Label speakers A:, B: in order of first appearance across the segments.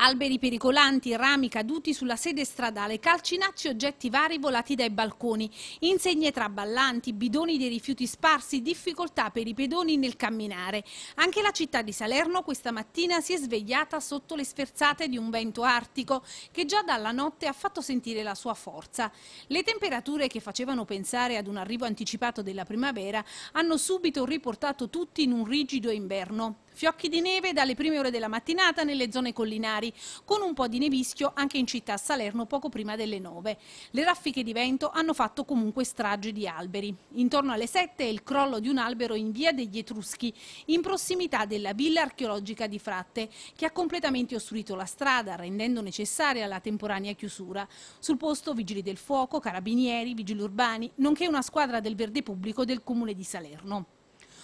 A: Alberi pericolanti, rami caduti sulla sede stradale, calcinacci oggetti vari volati dai balconi, insegne traballanti, bidoni dei rifiuti sparsi, difficoltà per i pedoni nel camminare. Anche la città di Salerno questa mattina si è svegliata sotto le sferzate di un vento artico che già dalla notte ha fatto sentire la sua forza. Le temperature che facevano pensare ad un arrivo anticipato della primavera hanno subito riportato tutti in un rigido inverno. Fiocchi di neve dalle prime ore della mattinata nelle zone collinari, con un po' di nevischio anche in città Salerno poco prima delle 9. Le raffiche di vento hanno fatto comunque strage di alberi. Intorno alle 7 il crollo di un albero in via degli Etruschi, in prossimità della villa archeologica di Fratte, che ha completamente ostruito la strada, rendendo necessaria la temporanea chiusura. Sul posto vigili del fuoco, carabinieri, vigili urbani, nonché una squadra del verde pubblico del comune di Salerno.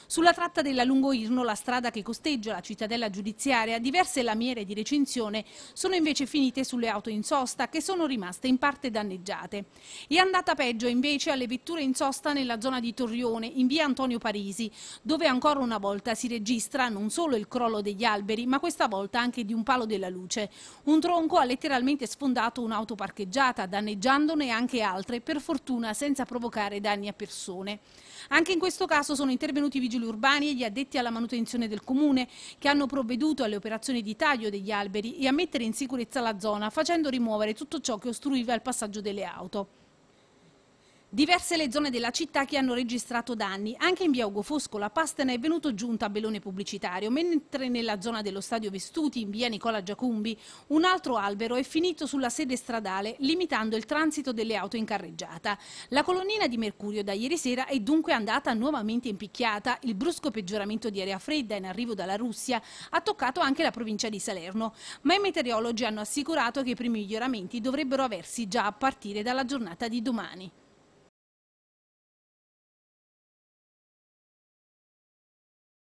A: Sulla tratta della Lungo Irno, la strada che costeggia la cittadella giudiziaria, diverse lamiere di recinzione sono invece finite sulle auto in sosta che sono rimaste in parte danneggiate. È andata peggio invece alle vetture in sosta nella zona di Torrione, in via Antonio Parisi, dove ancora una volta si registra non solo il crollo degli alberi, ma questa volta anche di un palo della luce. Un tronco ha letteralmente sfondato un'auto parcheggiata, danneggiandone anche altre, per fortuna senza provocare danni a persone. Anche in questo caso sono intervenuti vigili controlli urbani e gli addetti alla manutenzione del comune che hanno provveduto alle operazioni di taglio degli alberi e a mettere in sicurezza la zona facendo rimuovere tutto ciò che ostruiva il passaggio delle auto. Diverse le zone della città che hanno registrato danni. Anche in via Ugo Fosco la Pastena è venuto giù un tabellone pubblicitario, mentre nella zona dello stadio Vestuti, in via Nicola Giacumbi, un altro albero è finito sulla sede stradale, limitando il transito delle auto in carreggiata. La colonnina di mercurio da ieri sera è dunque andata nuovamente impicchiata. Il brusco peggioramento di aria fredda in arrivo dalla Russia ha toccato anche la provincia di Salerno, ma i meteorologi hanno assicurato che i primi miglioramenti dovrebbero aversi già a partire dalla giornata di domani.